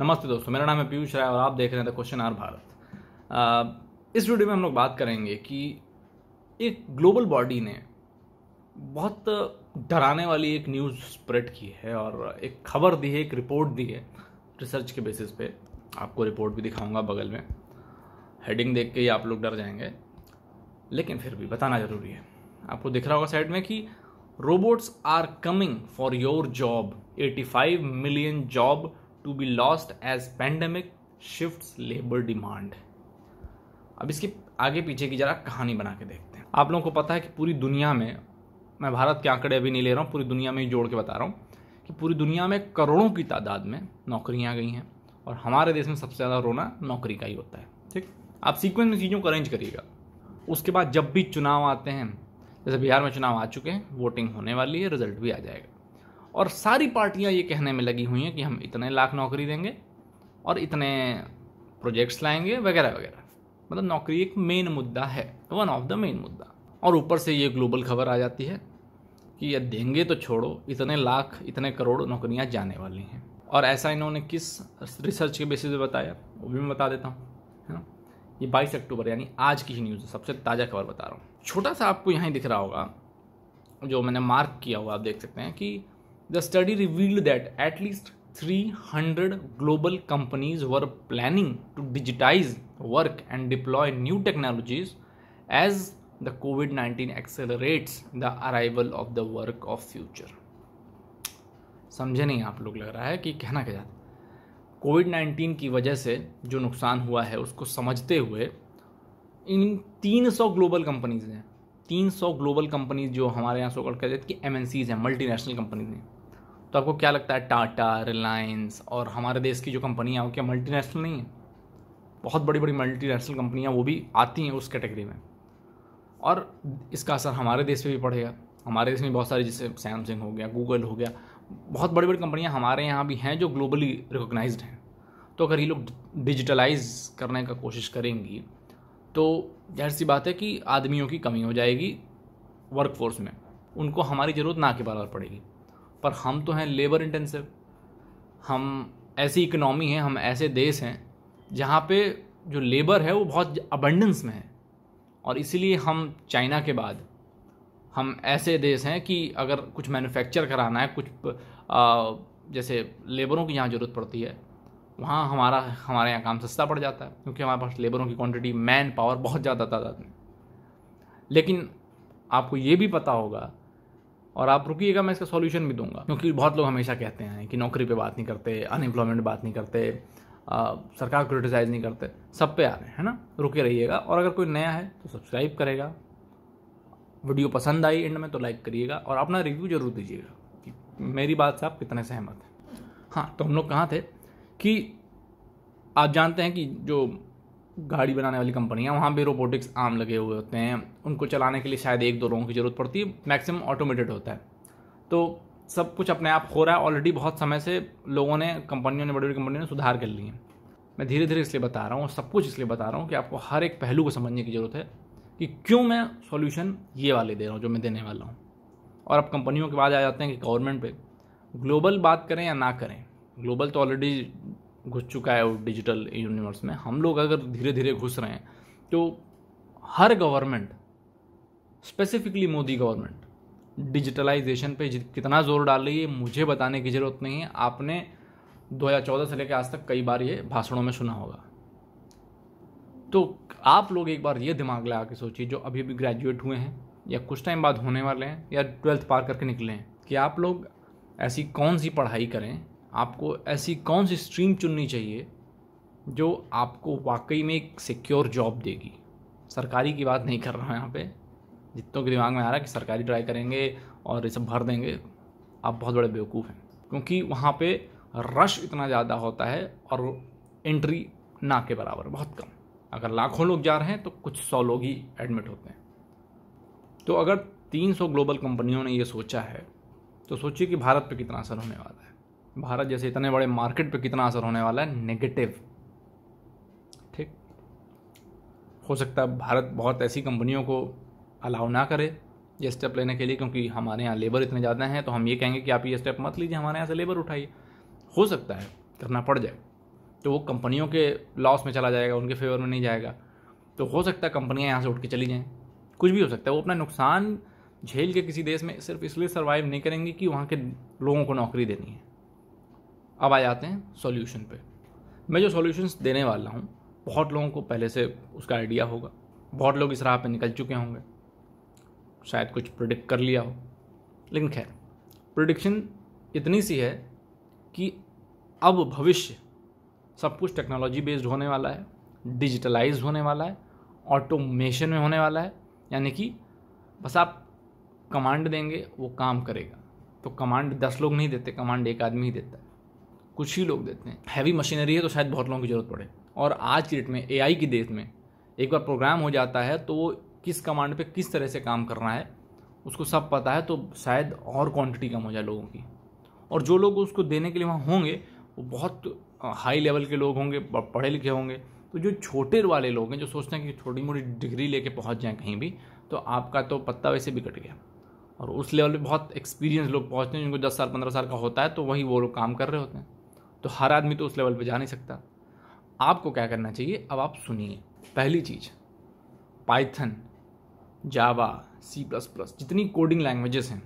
नमस्ते दोस्तों मेरा नाम है पीयूष राय और आप देख रहे हैं द क्वेश्चन आर भारत इस वीडियो में हम लोग बात करेंगे कि एक ग्लोबल बॉडी ने बहुत डराने वाली एक न्यूज़ स्प्रेड की है और एक खबर दी है एक रिपोर्ट दी है रिसर्च के बेसिस पे आपको रिपोर्ट भी दिखाऊंगा बगल में हेडिंग देख के ही आप लोग डर जाएंगे लेकिन फिर भी बताना ज़रूरी है आपको दिख रहा होगा साइड में कि robots are coming for your job 85 million job to be lost as pandemic shift labour demand अब इसके आगे पीछे की जरा कहानी बना के देखते हैं आप लोगों को पता है कि पूरी दुनिया में मैं भारत के आंकड़े अभी नहीं ले रहा हूँ पूरी दुनिया में ही जोड़ के बता रहा हूँ कि पूरी दुनिया में करोड़ों की तादाद में नौकरियाँ गई हैं और हमारे देश में सबसे ज़्यादा रोना नौकरी का ही होता है ठीक आप सीक्वेंस में चीज़ों को अरेंज करिएगा उसके बाद जब भी चुनाव आते हैं जैसे बिहार में चुनाव आ चुके हैं वोटिंग होने वाली है रिजल्ट भी आ जाएगा और सारी पार्टियां ये कहने में लगी हुई हैं कि हम इतने लाख नौकरी देंगे और इतने प्रोजेक्ट्स लाएंगे वगैरह वगैरह मतलब नौकरी एक मेन मुद्दा है वन ऑफ द मेन मुद्दा और ऊपर से ये ग्लोबल खबर आ जाती है कि ये देंगे तो छोड़ो इतने लाख इतने करोड़ नौकरियाँ जाने वाली हैं और ऐसा इन्होंने किस रिसर्च के बेसिस पे बताया वो भी मैं बता देता हूँ है ना ये बाईस अक्टूबर यानी आज की ही न्यूज़ है सबसे ताज़ा खबर बता रहा हूँ छोटा सा आपको यहाँ दिख रहा होगा जो मैंने मार्क किया हुआ आप देख सकते हैं कि the study revealed that at least hundred global companies were planning to digitise work and deploy new technologies as the COVID nineteen accelerates the arrival of the work of future समझे नहीं आप लोग लग रहा है कि कहना क्या जाता कोविड नाइन्टीन की वजह से जो नुकसान हुआ है उसको समझते हुए इन तीन सौ ग्लोबल कंपनीज हैं तीन सौ ग्लोबल कंपनीज जो हमारे यहाँ सोकल कह देते कि एम एन सीज हैं मल्टी नेशनल कंपनीज हैं तो आपको क्या लगता है टाटा रिलायंस और हमारे देश की जो कंपनियाँ वो क्या नेशनल नहीं है बहुत बड़ी बड़ी मल्टी नेशनल कंपनियाँ वो भी आती हैं उस कैटेगरी में और इसका असर हमारे देश पे भी पड़ेगा हमारे देश में बहुत सारी जैसे सैमसंग हो गया गूगल हो गया बहुत बड़ी बड़ी कंपनियाँ हमारे यहाँ भी हैं जो ग्लोबली रिकोगनाइज हैं तो अगर ये लोग डिजिटलाइज करने का कोशिश करेंगी तो जाहिर सी बात है कि आदमियों की कमी हो जाएगी वर्कफोर्स में उनको हमारी ज़रूरत ना के बराबर पड़ेगी पर हम तो हैं लेबर इंटेंसिव हम ऐसी इकनॉमी हैं हम ऐसे देश हैं जहाँ पे जो लेबर है वो बहुत अबंडेंस में है और इसीलिए हम चाइना के बाद हम ऐसे देश हैं कि अगर कुछ मैन्युफैक्चर कराना है कुछ आ, जैसे लेबरों की यहाँ ज़रूरत पड़ती है वहाँ हमारा हमारे यहाँ काम सस्ता पड़ जाता है क्योंकि हमारे पास लेबरों की क्वांटिटी मैन पावर बहुत ज़्यादा तादाद में लेकिन आपको ये भी पता होगा और आप रुकिएगा मैं इसका सोल्यूशन भी दूंगा क्योंकि बहुत लोग हमेशा कहते हैं कि नौकरी पर बात नहीं करते अनएम्प्लॉयमेंट बात नहीं करते आ, सरकार क्रिटिसाइज़ नहीं करते सब पे आ रहे हैं है ना रुके रहिएगा और अगर कोई नया है तो सब्सक्राइब करेगा वीडियो पसंद आई एंड में तो लाइक करिएगा और अपना रिव्यू जरूर दीजिएगा कि मेरी बात से आप कितने सहमत हैं हाँ तो हम लोग कहाँ थे कि आप जानते हैं कि जो गाड़ी बनाने वाली कंपनियाँ वहाँ भी रोबोटिक्स आम लगे हुए होते हैं उनको चलाने के लिए शायद एक दो लोगों की ज़रूरत पड़ती है मैक्सिमम ऑटोमेटेड होता है तो सब कुछ अपने आप हो रहा है ऑलरेडी बहुत समय से लोगों ने कंपनियों ने बड़ी बड़ी कंपनियों ने सुधार कर लिए है मैं धीरे धीरे इसलिए बता रहा हूँ सब कुछ इसलिए बता रहा हूँ कि आपको हर एक पहलू को समझने की ज़रूरत है कि क्यों मैं सॉल्यूशन ये वाले दे रहा हूँ जो मैं देने वाला हूँ और अब कंपनियों के बाद आ जाते हैं कि गवर्नमेंट पे ग्लोबल बात करें या ना करें ग्लोबल तो ऑलरेडी घुस चुका है वो डिजिटल यूनिवर्स में हम लोग अगर धीरे धीरे घुस रहे हैं तो हर government specifically Modi government digitalisation पे कितना जोर डाल रही है मुझे बताने की ज़रूरत नहीं है आपने 2014 से लेकर आज तक कई बार ये भाषणों में सुना होगा तो आप लोग एक बार ये दिमाग लगा के सोचिए जो अभी अभी ग्रेजुएट हुए हैं या कुछ टाइम बाद होने वाले हैं या ट्वेल्थ पार करके निकले हैं कि आप लोग ऐसी कौन सी पढ़ाई करें आपको ऐसी कौन सी स्ट्रीम चुननी चाहिए जो आपको वाकई में एक सिक्योर जॉब देगी सरकारी की बात नहीं कर रहा हूँ यहाँ पे जितनों के दिमाग में आ रहा है कि सरकारी ट्राई करेंगे और ये सब भर देंगे आप बहुत बड़े बेवकूफ़ हैं क्योंकि वहाँ पे रश इतना ज़्यादा होता है और एंट्री ना के बराबर बहुत कम अगर लाखों लोग जा रहे हैं तो कुछ सौ लोग ही एडमिट होते हैं तो अगर 300 ग्लोबल कंपनियों ने ये सोचा है तो सोचिए कि भारत पे कितना असर होने वाला है भारत जैसे इतने बड़े मार्केट पे कितना असर होने वाला है नेगेटिव ठीक हो सकता है भारत बहुत ऐसी कंपनियों को अलाउ ना करे ये स्टेप लेने के लिए क्योंकि हमारे यहाँ लेबर इतने ज़्यादा हैं तो हम ये कहेंगे कि आप ये स्टेप मत लीजिए हमारे यहाँ से लेबर उठाइए हो सकता है करना पड़ जाए तो वो कंपनियों के लॉस में चला जाएगा उनके फेवर में नहीं जाएगा तो हो सकता है कंपनियाँ यहाँ से उठ के चली जाएँ कुछ भी हो सकता है वो अपना नुकसान झेल के किसी देश में सिर्फ इसलिए सर्वाइव नहीं करेंगी कि वहाँ के लोगों को नौकरी देनी है अब आ जाते हैं सॉल्यूशन पे मैं जो सॉल्यूशंस देने वाला हूँ बहुत लोगों को पहले से उसका आइडिया होगा बहुत लोग इस राह पे निकल चुके होंगे शायद कुछ प्रिडिक्ट कर लिया हो लेकिन खैर प्रिडिक्शन इतनी सी है कि अब भविष्य सब कुछ टेक्नोलॉजी बेस्ड होने वाला है डिजिटलाइज होने वाला है ऑटोमेशन में होने वाला है यानी कि बस आप कमांड देंगे वो काम करेगा तो कमांड दस लोग नहीं देते कमांड एक आदमी ही देता है कुछ ही लोग देते हैं हैवी मशीनरी है तो शायद बहुत लोगों की ज़रूरत पड़े और आज की डेट में ए की डेट में एक बार प्रोग्राम हो जाता है तो वो किस कमांड पे किस तरह से काम करना है उसको सब पता है तो शायद और क्वांटिटी कम हो जाए लोगों की और जो लोग उसको देने के लिए वहाँ होंगे वो बहुत हाई लेवल के लोग होंगे पढ़े लिखे होंगे तो जो छोटे वाले लोग हैं जो सोचते हैं कि छोटी मोटी डिग्री लेके पहुँच जाएँ कहीं भी तो आपका तो पत्ता वैसे भी कट गया और उस लेवल पे बहुत एक्सपीरियंस लोग पहुँचते हैं जिनको दस साल पंद्रह साल का होता है तो वही वो लोग काम कर रहे होते हैं तो हर आदमी तो उस लेवल पर जा नहीं सकता आपको क्या करना चाहिए अब आप सुनिए पहली चीज़ Python Java C plus plus जितनी कोडिंग लैंग्वेजेस हैं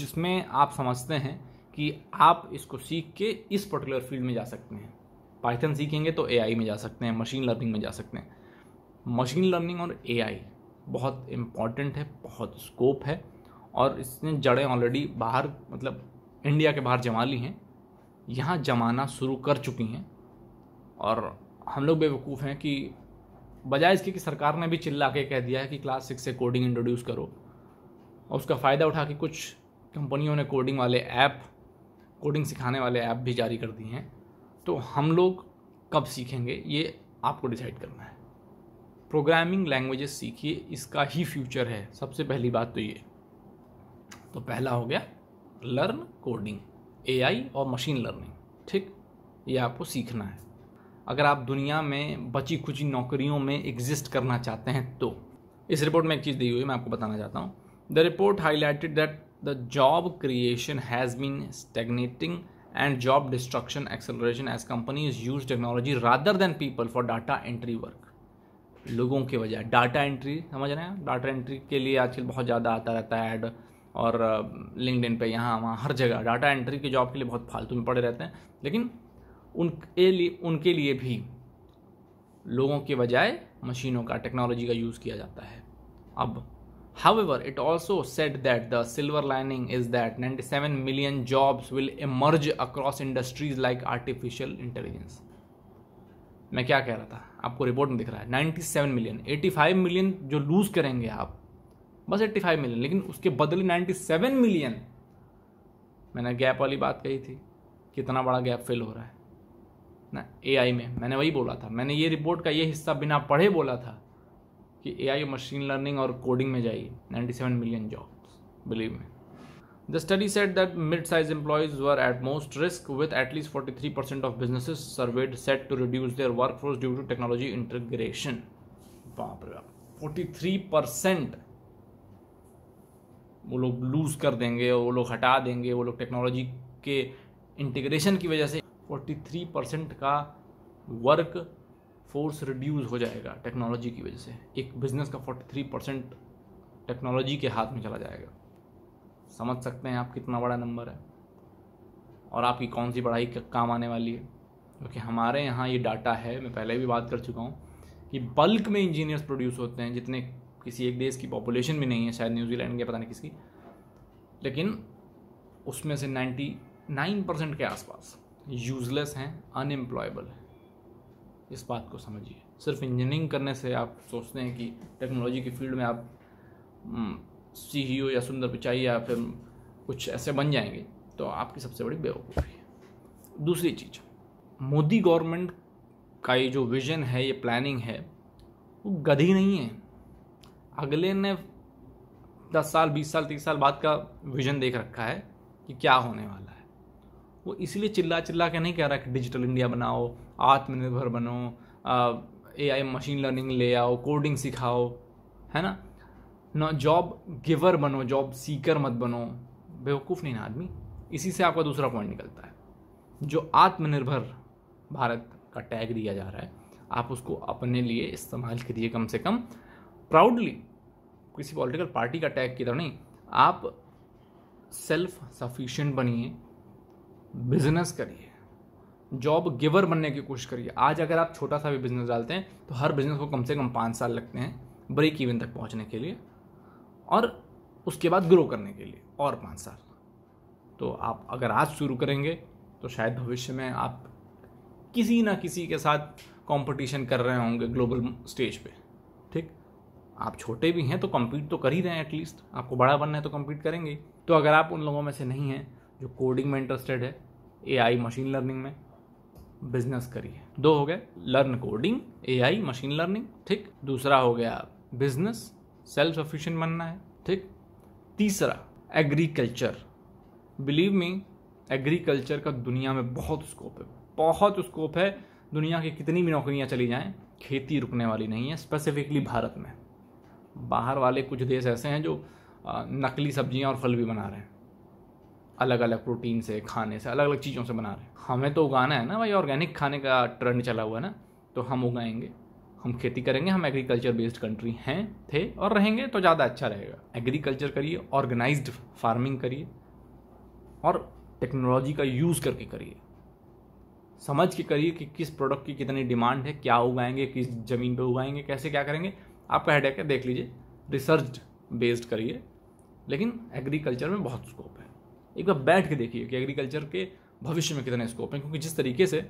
जिसमें आप समझते हैं कि आप इसको सीख के इस पर्टिकुलर फील्ड में जा सकते हैं पाइथन सीखेंगे तो ए में जा सकते हैं मशीन लर्निंग में जा सकते हैं मशीन लर्निंग और ए बहुत इम्पॉर्टेंट है बहुत स्कोप है और इसने जड़ें ऑलरेडी बाहर मतलब इंडिया के बाहर जमा ली हैं यहाँ जमाना शुरू कर चुकी हैं और हम लोग बेवकूफ़ हैं कि बजाय इसके कि सरकार ने भी चिल्ला के कह दिया है कि क्लास सिक्स से कोडिंग इंट्रोड्यूस करो और उसका फ़ायदा उठा के कुछ कंपनियों ने कोडिंग वाले ऐप कोडिंग सिखाने वाले ऐप भी जारी कर दिए हैं तो हम लोग कब सीखेंगे ये आपको डिसाइड करना है प्रोग्रामिंग लैंग्वेजेस सीखिए इसका ही फ्यूचर है सबसे पहली बात तो ये तो पहला हो गया लर्न कोडिंग ए और मशीन लर्निंग ठीक ये आपको सीखना है अगर आप दुनिया में बची खुची नौकरियों में एग्जिस्ट करना चाहते हैं तो इस रिपोर्ट में एक चीज़ दी हुई मैं आपको बताना चाहता हूँ the report highlighted that the job creation has been stagnating and job destruction acceleration as company is use technology rather than people for data entry work लोगों के बजाय डाटा एंट्री समझ रहे हैं डाटा एंट्री के लिए आजकल बहुत ज़्यादा आता रहता है एड और लिंकड पर यहाँ वहाँ हर जगह डाटा एंट्री की जॉब के लिए बहुत फालतू में पड़े रहते हैं लेकिन उनके लिए उनके लिए भी लोगों के बजाय मशीनों का टेक्नोलॉजी का यूज़ किया जाता है अब how it also set that the silver lining is that ninety seven million jobs will emerge across industries like artificial intelligence मैं क्या कह रहा था आपको रिपोर्ट में दिख रहा है ninety seven million eighty five million जो लूज करेंगे आप बस एट्टी फाइव मिलियन लेकिन उसके बदले नाइन्टी सेवन मिलियन मैंने गैप वाली बात कही थी कितना बड़ा गैप फिल हो रहा है ना ए में मैंने वही बोला था मैंने ये रिपोर्ट का ये हिस्सा बिना पढ़े बोला था कि ए मशीन लर्निंग और कोडिंग में जाइए 97 million jobs believe me the study set that mid size employees were at most risk with at least forty three percent of business surveyed set to reduce their workforce due to technology integration बाप रे forty three percent वो लोग loose कर देंगे वो लोग हटा देंगे वो लोग टेक्नोलॉजी के इंटीग्रेशन की वजह से 43 परसेंट का वर्क फोर्स रिड्यूस हो जाएगा टेक्नोलॉजी की वजह से एक बिज़नेस का 43 परसेंट टेक्नोलॉजी के हाथ में चला जाएगा समझ सकते हैं आप कितना बड़ा नंबर है और आपकी कौन सी पढ़ाई काम आने वाली है क्योंकि तो हमारे यहाँ ये डाटा है मैं पहले भी बात कर चुका हूँ कि बल्क में इंजीनियर्स प्रोड्यूस होते हैं जितने किसी एक देश की पॉपुलेशन भी नहीं है शायद न्यूजीलैंड के पता नहीं किसकी लेकिन उसमें से नाइन्टी नाइन परसेंट के आसपास यूजलेस हैं अनएम्प्लॉयबल हैं इस बात को समझिए सिर्फ इंजीनियरिंग करने से आप सोचते हैं कि टेक्नोलॉजी की फील्ड में आप सी हम्म, e या सुंदर पिचाई या फिर कुछ ऐसे बन जाएंगे तो आपकी सबसे बड़ी बेवकूफ़ी है दूसरी चीज़ मोदी गवर्नमेंट का ये जो विज़न है ये प्लानिंग है वो गधी नहीं है अगले ने दस साल बीस साल तीस साल बाद का विजन देख रखा है कि क्या होने वाला है वो इसलिए चिल्ला चिल्ला के नहीं कह रहा कि डिजिटल इंडिया बनाओ आत्मनिर्भर बनो ए आई मशीन लर्निंग ले आओ कोडिंग सिखाओ है ना ना जॉब गिवर बनो जॉब सीकर मत बनो बेवकूफ़ नहीं ना आदमी इसी से आपका दूसरा पॉइंट निकलता है जो आत्मनिर्भर भारत का टैग दिया जा रहा है आप उसको अपने लिए इस्तेमाल करिए कम से कम प्राउडली किसी पॉलिटिकल पार्टी का टैग की तरह नहीं आप सेल्फ सफिशियंट बनिए बिजनेस करिए जॉब गिवर बनने की कोशिश करिए आज अगर आप छोटा सा भी बिजनेस डालते हैं तो हर बिजनेस को कम से कम पाँच साल लगते हैं ब्रेक इवन तक पहुंचने के लिए और उसके बाद ग्रो करने के लिए और पाँच साल तो आप अगर आज शुरू करेंगे तो शायद भविष्य में आप किसी ना किसी के साथ कंपटीशन कर रहे होंगे ग्लोबल स्टेज पे ठीक आप छोटे भी हैं तो कम्पीट तो कर ही रहे हैं एटलीस्ट आपको बड़ा बनना है तो कम्पीट करेंगे तो अगर आप उन लोगों में से नहीं हैं जो कोडिंग में इंटरेस्टेड है ए मशीन लर्निंग में बिजनेस करिए दो हो गए learn coding A machine learning ठीक दूसरा हो गया बिजनेस सेल्फ सफिशेंट बनना है ठीक तीसरा एग्रीकल्चर बिलीव मी एग्रीकल्चर का दुनिया में बहुत स्कोप है बहुत स्कोप है दुनिया की कितनी भी नौकरियां चली जाएं खेती रुकने वाली नहीं है स्पेसिफिकली भारत में बाहर वाले कुछ देश ऐसे हैं जो नकली सब्जियां और फल भी बना रहे हैं अलग अलग प्रोटीन से खाने से अलग अलग चीज़ों से बना रहे हैं हमें तो उगाना है ना भाई ऑर्गेनिक खाने का ट्रेंड चला हुआ है ना तो हम उगाएंगे हम खेती करेंगे हम एग्रीकल्चर बेस्ड कंट्री हैं थे और रहेंगे तो ज़्यादा अच्छा रहेगा एग्रीकल्चर करिए ऑर्गेनाइज फार्मिंग करिए और टेक्नोलॉजी का यूज़ करके करिए समझ के करिए कि किस प्रोडक्ट की कितनी डिमांड है क्या उगाएंगे किस ज़मीन पे उगाएंगे कैसे क्या करेंगे आपका हेडेक है देख लीजिए रिसर्च बेस्ड करिए लेकिन एग्रीकल्चर में बहुत स्कोप है एक बार बैठ के देखिए कि एग्रीकल्चर के भविष्य में कितने स्कोप हैं क्योंकि जिस तरीके से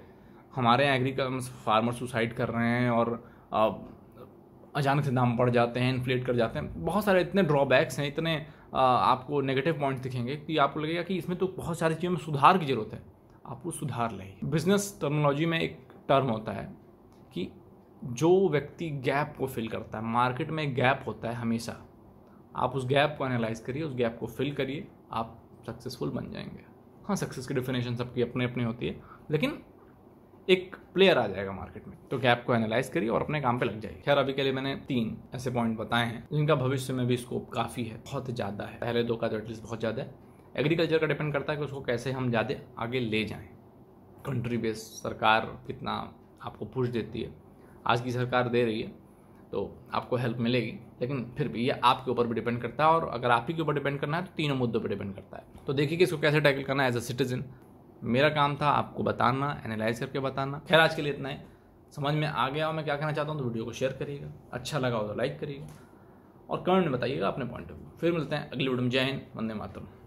हमारे यहाँ एग्रीकल फार्मर सुसाइड कर रहे हैं और अचानक से दाम बढ़ जाते हैं इन्फ्लेट कर जाते हैं बहुत सारे इतने ड्रॉबैक्स हैं इतने आपको नेगेटिव पॉइंट्स दिखेंगे कि आपको लगेगा कि इसमें तो बहुत सारी चीज़ों में सुधार की ज़रूरत है आप वो सुधार लें बिजनेस टर्मोलॉजी में एक टर्म होता है कि जो व्यक्ति गैप को फिल करता है मार्केट में गैप होता है हमेशा आप उस गैप को एनालाइज करिए उस गैप को फिल करिए आप सक्सेसफुल बन जाएंगे हाँ सक्सेस की डिफिनेशन सबकी अपने अपनी होती है लेकिन एक प्लेयर आ जाएगा मार्केट में तो गैप को एनालाइज करिए और अपने काम पे लग जाइए खैर अभी के लिए मैंने तीन ऐसे पॉइंट बताए हैं जिनका भविष्य में भी स्कोप काफ़ी है बहुत ज़्यादा है पहले दो का तो एटलीस्ट बहुत ज़्यादा है एग्रीकल्चर का डिपेंड करता है कि उसको कैसे हम ज़्यादा आगे ले जाएँ कंट्री बेस सरकार कितना आपको पुश देती है आज की सरकार दे रही है तो आपको हेल्प मिलेगी लेकिन फिर भी ये आपके ऊपर भी डिपेंड करता है और अगर आप ही के ऊपर डिपेंड करना है तो तीनों मुद्दों पर डिपेंड करता है तो देखिए कि इसको कैसे टैकल करना है एज अ सिटीजन मेरा काम था आपको बताना एनालाइज करके बताना खैर आज के लिए इतना ही समझ में आ गया और मैं क्या कहना चाहता हूँ तो वीडियो को शेयर करिएगा अच्छा लगा हो तो लाइक करिएगा और कमेंट में बताइएगा अपने पॉइंट ऑफ व्यू फिर मिलते हैं अगली वीडियो में जय हिंद वंदे मातरम